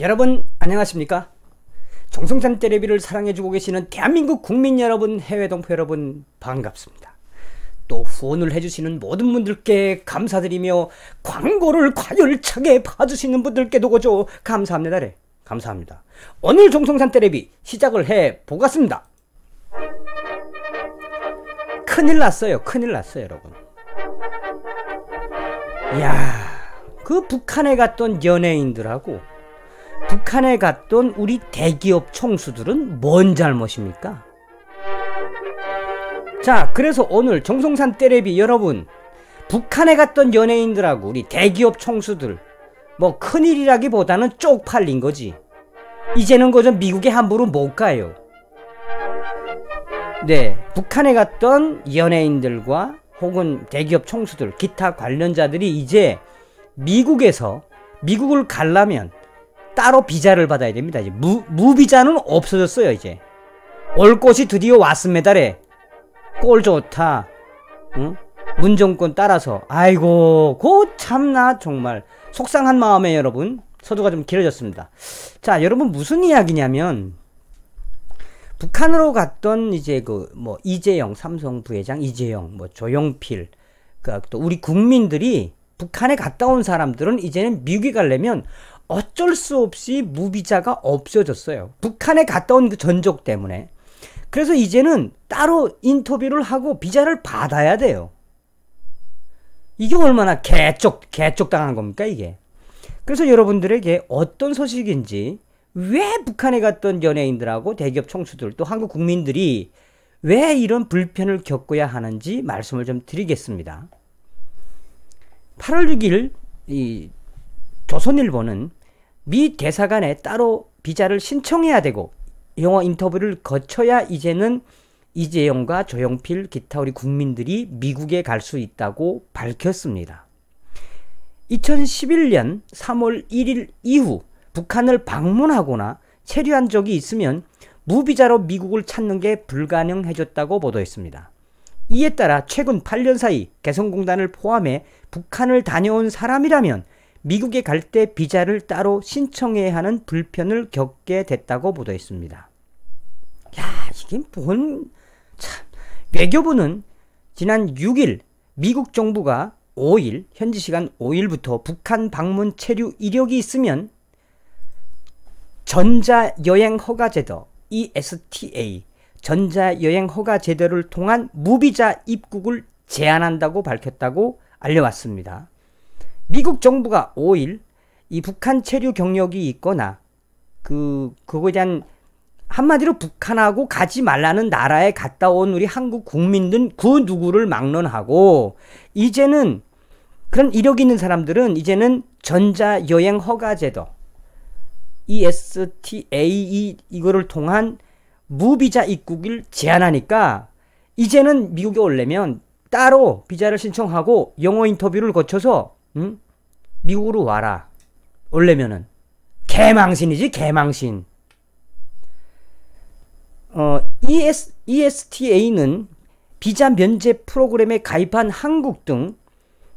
여러분 안녕하십니까? 정성삼 테레비를 사랑해주고 계시는 대한민국 국민 여러분, 해외 동포 여러분 반갑습니다. 또 후원을 해주시는 모든 분들께 감사드리며 광고를 과열차게 봐주시는 분들께도 고조 감사합니다. 네. 감사합니다. 오늘 종성산 테레비 시작을 해보겠습니다. 큰일 났어요. 큰일 났어요. 여러분. 이야 그 북한에 갔던 연예인들하고 북한에 갔던 우리 대기업 총수들은 뭔 잘못입니까? 자, 그래서 오늘 정성산 때레비 여러분, 북한에 갔던 연예인들하고 우리 대기업 총수들, 뭐 큰일이라기보다는 쪽팔린 거지. 이제는 그저 미국에 함부로 못 가요. 네, 북한에 갔던 연예인들과 혹은 대기업 총수들, 기타 관련자들이 이제 미국에서 미국을 가려면 따로 비자를 받아야 됩니다. 이제 무, 무비자는 없어졌어요, 이제. 올 곳이 드디어 왔습니다래. 꼴 좋다. 응? 문정권 따라서. 아이고, 고 참나, 정말. 속상한 마음에 여러분. 서두가 좀 길어졌습니다. 자, 여러분 무슨 이야기냐면, 북한으로 갔던 이제 그, 뭐, 이재영, 삼성 부회장 이재영, 뭐, 조용필, 그, 또 우리 국민들이 북한에 갔다 온 사람들은 이제는 미국에 가려면 어쩔 수 없이 무비자가 없어졌어요. 북한에 갔다 온 그 전적 때문에. 그래서 이제는 따로 인터뷰를 하고 비자를 받아야 돼요. 이게 얼마나 개쪽, 개쪽 당한 겁니까, 이게? 그래서 여러분들에게 어떤 소식인지, 왜 북한에 갔던 연예인들하고 대기업 총수들, 또 한국 국민들이 왜 이런 불편을 겪어야 하는지 말씀을 좀 드리겠습니다. 8월 6일, 이, 조선일보는 미 대사관에 따로 비자를 신청해야 되고 영어 인터뷰를 거쳐야 이제는 이재용과 조용필 기타 우리 국민들이 미국에 갈 수 있다고 밝혔습니다. 2011년 3월 1일 이후 북한을 방문하거나 체류한 적이 있으면 무비자로 미국을 찾는 게 불가능해졌다고 보도했습니다. 이에 따라 최근 8년 사이 개성공단을 포함해 북한을 다녀온 사람이라면 미국에 갈 때 비자를 따로 신청해야 하는 불편을 겪게 됐다고 보도했습니다. 야, 이게 뭔, 참. 외교부는 지난 6일 미국 정부가 5일, 현지 시간 5일부터 북한 방문 체류 이력이 있으면 전자여행 허가 제도 ESTA 전자여행 허가 제도를 통한 무비자 입국을 제한한다고 밝혔다고 알려왔습니다. 미국 정부가 5일 이 북한 체류 경력이 있거나 그 그거에 대한 한마디로 북한하고 가지 말라는 나라에 갔다 온 우리 한국 국민들 그 누구를 막론하고 이제는 그런 이력 있는 사람들은 이제는 전자 여행 허가 제도 ESTA 이거를 통한 무비자 입국을 제한하니까 이제는 미국에 올려면 따로 비자를 신청하고 영어 인터뷰를 거쳐서 응? 미국으로 와라. 원래면은 개망신이지 개망신. 어, ES, ESTA는 비자 면제 프로그램에 가입한 한국 등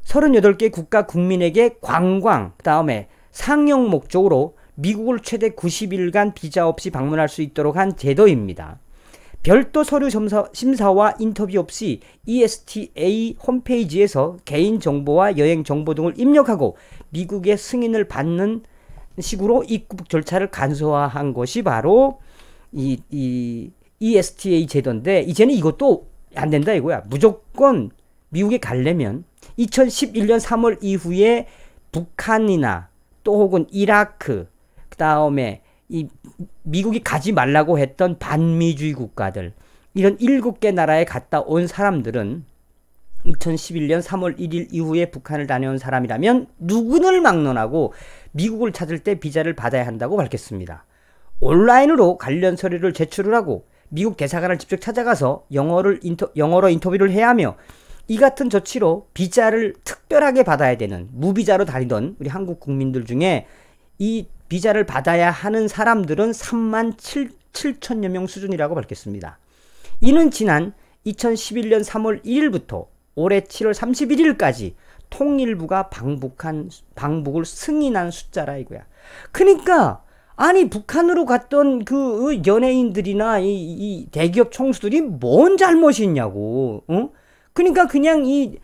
38개 국가 국민에게 관광, 그 다음에 상영 목적으로 미국을 최대 90일간 비자 없이 방문할 수 있도록 한 제도입니다. 별도 서류 심사, 와 인터뷰 없이 ESTA 홈페이지에서 개인정보와 여행정보 등을 입력하고 미국의 승인을 받는 식으로 입국 절차를 간소화한 것이 바로 이, 이 ESTA 제도인데 이제는 이것도 안 된다 이거야. 무조건 미국에 가려면 2011년 3월 이후에 북한이나 또 혹은 이라크 그 다음에 이 미국이 가지 말라고 했던 반미주의 국가들 이런 일곱 개 나라에 갔다 온 사람들은 2011년 3월 1일 이후에 북한을 다녀온 사람이라면 누구를 막론하고 미국을 찾을 때 비자를 받아야 한다고 밝혔습니다. 온라인으로 관련 서류를 제출을 하고 미국 대사관을 직접 찾아가서 영어를 인터, 영어로 인터뷰를 해야 하며 이 같은 조치로 비자를 특별하게 받아야 되는 무비자로 다니던 우리 한국 국민들 중에 이 비자를 받아야 하는 사람들은 3만 7, 7천여 명 수준이라고 밝혔습니다. 이는 지난 2011년 3월 1일부터 올해 7월 31일까지 통일부가 방북한 방북을 승인한 숫자라 이거야. 그러니까 아니 북한으로 갔던 그 연예인들이나 이, 이 대기업 총수들이 뭔 잘못이 있냐고. 응? 그러니까 그냥 이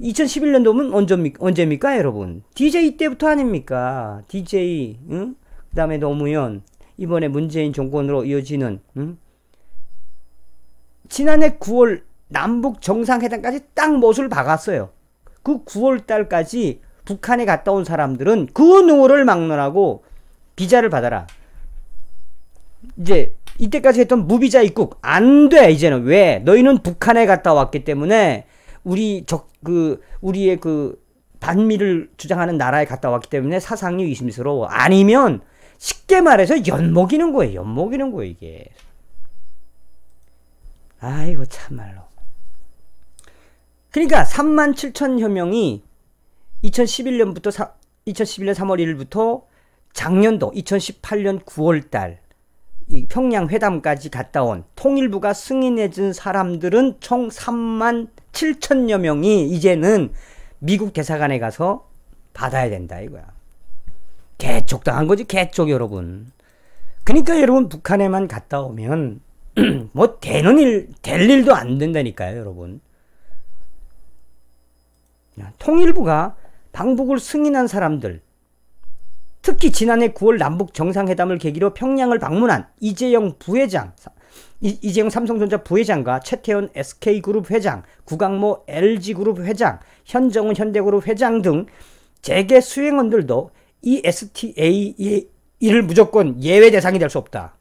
2011년도면 언제입니까, 언제입니까 여러분? DJ 때부터 아닙니까? DJ, 응? 그 다음에 노무현, 이번에 문재인 정권으로 이어지는, 응? 지난해 9월 남북 정상회담까지 딱 못을 박았어요. 그 9월 달까지 북한에 갔다 온 사람들은 그누구를 막론하고 비자를 받아라. 이제 이때까지 했던 무비자 입국 안 돼 이제는 왜 너희는 북한에 갔다 왔기 때문에 우리 적, 그, 우리의 그 반미를 주장하는 나라에 갔다 왔기 때문에 사상이 의심스러워. 아니면 쉽게 말해서 연먹이는 거예요. 연먹이는 거예요, 이게. 아이고, 참말로. 그러니까 3만 7천 혐명이 2011년부터 사, 2011년 3월 1일부터 작년도 2018년 9월 달이 평양 회담까지 갔다 온 통일부가 승인해준 사람들은 총 3만 7천여 명이 이제는 미국 대사관에 가서 받아야 된다 이거야. 개쪽당한 거지 개쪽 여러분. 그러니까 여러분 북한에만 갔다 오면 뭐 되는 일, 될 일도 안 된다니까요 여러분. 통일부가 방북을 승인한 사람들 특히 지난해 9월 남북 정상회담을 계기로 평양을 방문한 이재영 부회장 이, 재용 삼성전자 부회장과 최태현 SK그룹 회장, 구강모 LG그룹 회장, 현정훈 현대그룹 회장 등 재계 수행원들도 이 s t a 이를 무조건 예외 대상이 될 수 없다.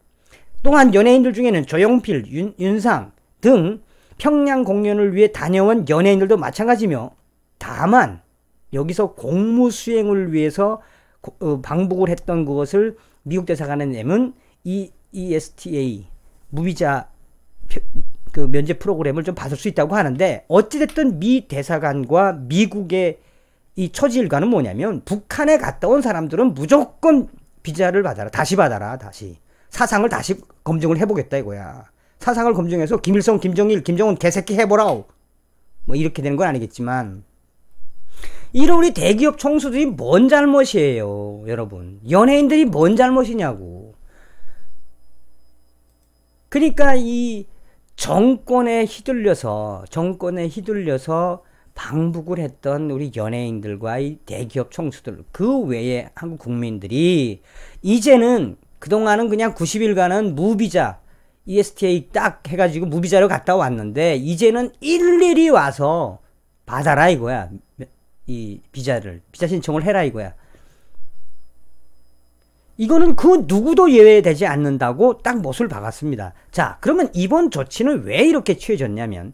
또한 연예인들 중에는 조용필 윤, 윤상 등 평양 공연을 위해 다녀온 연예인들도 마찬가지며 다만 여기서 공무 수행을 위해서 고, 어, 방북을 했던 그것을 미국 대사관에 내면 ESTA 무비자 그 면제 프로그램을 좀 받을 수 있다고 하는데 어찌됐든 미 대사관과 미국의 이 처지일관은 뭐냐면 북한에 갔다 온 사람들은 무조건 비자를 받아라 다시 받아라 다시 사상을 다시 검증을 해보겠다 이거야 사상을 검증해서 김일성 김정일 김정은 개새끼 해보라오 뭐 이렇게 되는 건 아니겠지만 이런 우리 대기업 총수들이 뭔 잘못이에요 여러분 연예인들이 뭔 잘못이냐고 그러니까 이 정권에 휘둘려서 정권에 휘둘려서 방북을 했던 우리 연예인들과 이 대기업 총수들 그 외에 한국 국민들이 이제는 그동안은 그냥 90일간은 무비자 ESTA 딱 해가지고 무비자로 갔다 왔는데 이제는 일일이 와서 받아라 이거야 이 비자를 비자 신청을 해라 이거야 이거는 그 누구도 예외되지 않는다고 딱 못을 박았습니다. 자, 그러면 이번 조치는 왜 이렇게 취해졌냐면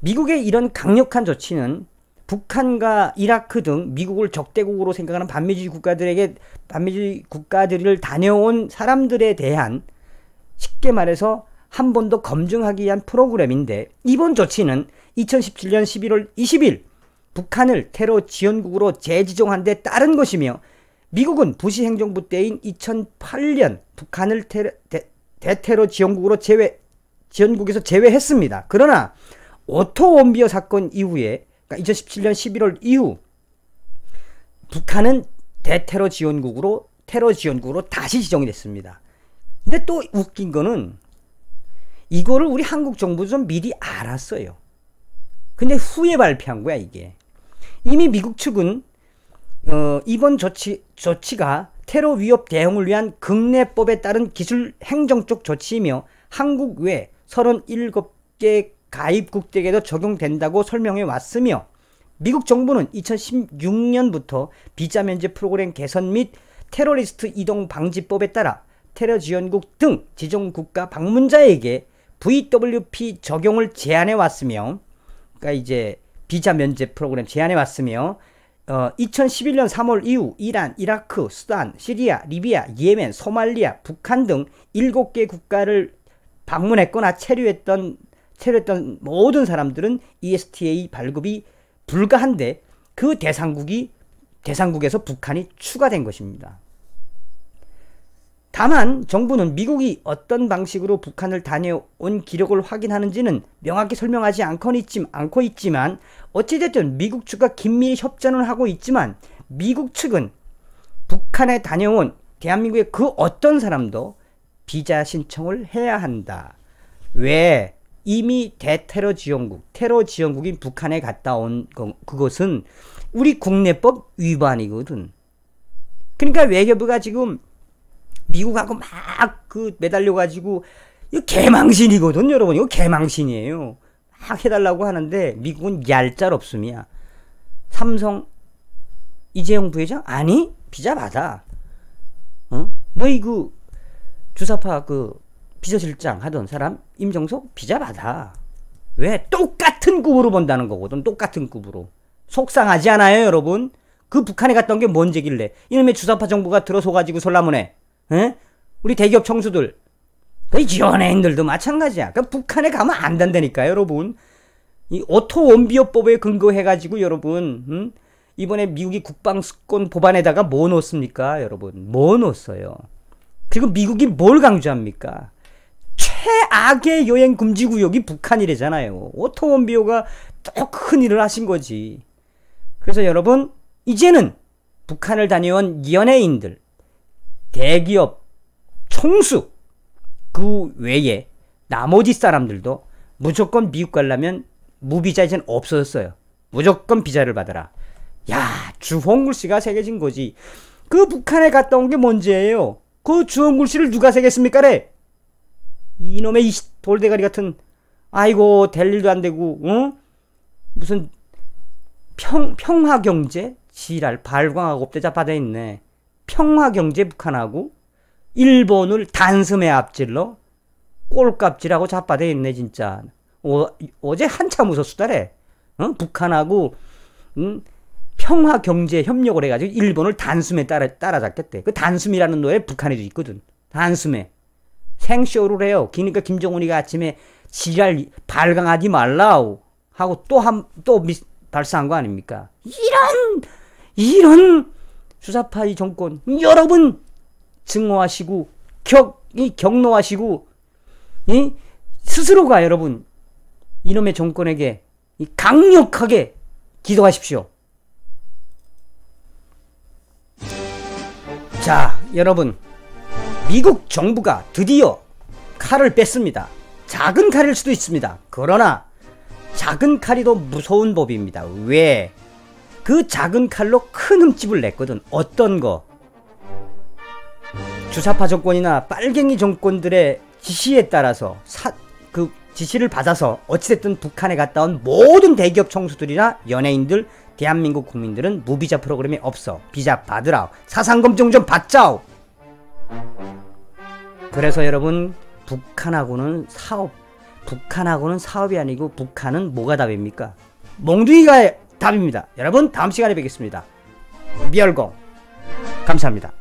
미국의 이런 강력한 조치는 북한과 이라크 등 미국을 적대국으로 생각하는 반미주의 국가들에게 반미주의 국가들을 다녀온 사람들에 대한 쉽게 말해서 한 번 더 검증하기 위한 프로그램인데 이번 조치는 2017년 11월 20일 북한을 테러 지원국으로 재지정한 데 따른 것이며 미국은 부시 행정부 때인 2008년 북한을 테러, 대, 대테러 지원국으로 제외 지원국에서 제외했습니다. 그러나 오토 원비어 사건 이후에 그러니까 2017년 11월 이후 북한은 대테러 지원국으로 테러 지원국으로 다시 지정이 됐습니다. 근데 또 웃긴 거는 이거를 우리 한국 정부도 좀 미리 알았어요. 근데 후에 발표한 거야 이게. 이미 미국 측은 어, 이번 조치, 조치가 테러 위협 대응을 위한 극내법에 따른 기술 행정적 조치이며 한국 외 37개 가입국들에게도 적용된다고 설명해 왔으며 미국 정부는 2016년부터 비자 면제 프로그램 개선 및 테러리스트 이동 방지법에 따라 테러 지원국 등 지정 국가 방문자에게 VWP 적용을 제한해 왔으며 그러니까 이제 비자 면제 프로그램 제한해 왔으며 어, 2011년 3월 이후 이란, 이라크, 수단, 시리아, 리비아, 예멘, 소말리아, 북한 등 일곱 개 국가를 방문했거나 체류했던 체류했던 모든 사람들은 ESTA 발급이 불가한데 그 대상국이 대상국에서 북한이 추가된 것입니다. 다만 정부는 미국이 어떤 방식으로 북한을 다녀온 기록을 확인하는지는 명확히 설명하지 않고 있지만 어찌됐든 미국 측과 긴밀히 협전을 하고 있지만 미국 측은 북한에 다녀온 대한민국의 그 어떤 사람도 비자 신청을 해야 한다. 왜? 이미 대테러 지원국, 테러 지원국인 북한에 갔다 온 그것은 우리 국내법 위반이거든. 그러니까 외교부가 지금 미국하고 막 그 매달려가지고 이거 개망신이거든 여러분 이거 개망신이에요 막 해달라고 하는데 미국은 얄짤 없음이야 삼성 이재용 부회장 아니 비자 받아 어? 너희 그 주사파 그 비서실장 하던 사람 임정석 비자 받아 왜 똑같은 급으로 본다는 거거든 똑같은 급으로 속상하지 않아요 여러분 그 북한에 갔던 게뭔 얘길래 이놈의 주사파 정부가 들어서가지고 솔라문에 에? 우리 대기업 청수들, 그 연예인들도 마찬가지야. 그 북한에 가면 안 된다니까 여러분. 이 오토 원비어법에 근거해가지고 여러분, 음? 이번에 미국이 국방수권 법안에다가 뭐 넣었습니까, 여러분? 뭐 넣었어요? 그리고 미국이 뭘 강조합니까? 최악의 여행 금지 구역이 북한이래잖아요. 오토 원비어가 또 큰 일을 하신 거지. 그래서 여러분, 이제는 북한을 다녀온 연예인들, 대기업 총수 그 외에 나머지 사람들도 무조건 미국 가려면 무비자 이젠 없어졌어요. 무조건 비자를 받아라. 야 주홍글 씨가 새겨진 거지. 그 북한에 갔다 온 게 뭔지예요. 그 주홍글 씨를 누가 새겼습니까래? 이놈의 이 돌대가리 같은 아이고 될 일도 안 되고 응? 어? 무슨 평 평화 경제 지랄 발광하고 업대자 받아 있네. 평화경제 북한하고 일본을 단숨에 앞질러 꼴값질하고 자빠져 있네 진짜. 어, 어제 한참 웃었수다래. 어? 북한하고 음, 평화 경제 협력을 해가지고 일본을 단숨에 따라 따라잡겠대. 그 단숨이라는 노래 북한에도 있거든. 단숨에 생쇼를 해요. 그러니까 김정은이가 아침에 지랄 발광하지 말라고 하고 또 한 또 발사한 거 아닙니까? 이런 이런 주사파의 정권 음, 여러분 증오하시고 격, 이경로하시고이 스스로가 여러분 이놈의 정권에게 강력하게 기도하십시오. 자, 여러분. 미국 정부가 드디어 칼을 뺐습니다. 작은 칼일 수도 있습니다. 그러나 작은 칼이 더 무서운 법입니다. 왜? 그 작은 칼로 큰 흠집을 냈거든. 어떤 거? 주사파 정권이나 빨갱이 정권들의 지시에 따라서 사, 그 지시를 받아서 어찌됐든 북한에 갔다 온 모든 대기업 청수들이나 연예인들, 대한민국 국민들은 무비자 프로그램이 없어. 비자 받으라. 사상검증 좀 받자오. 그래서 여러분 북한하고는 사업, 북한하고는 사업이 아니고 북한은 뭐가 답입니까? 몽둥이가 답입니다. 여러분 다음 시간에 뵙겠습니다. 미열공 감사합니다.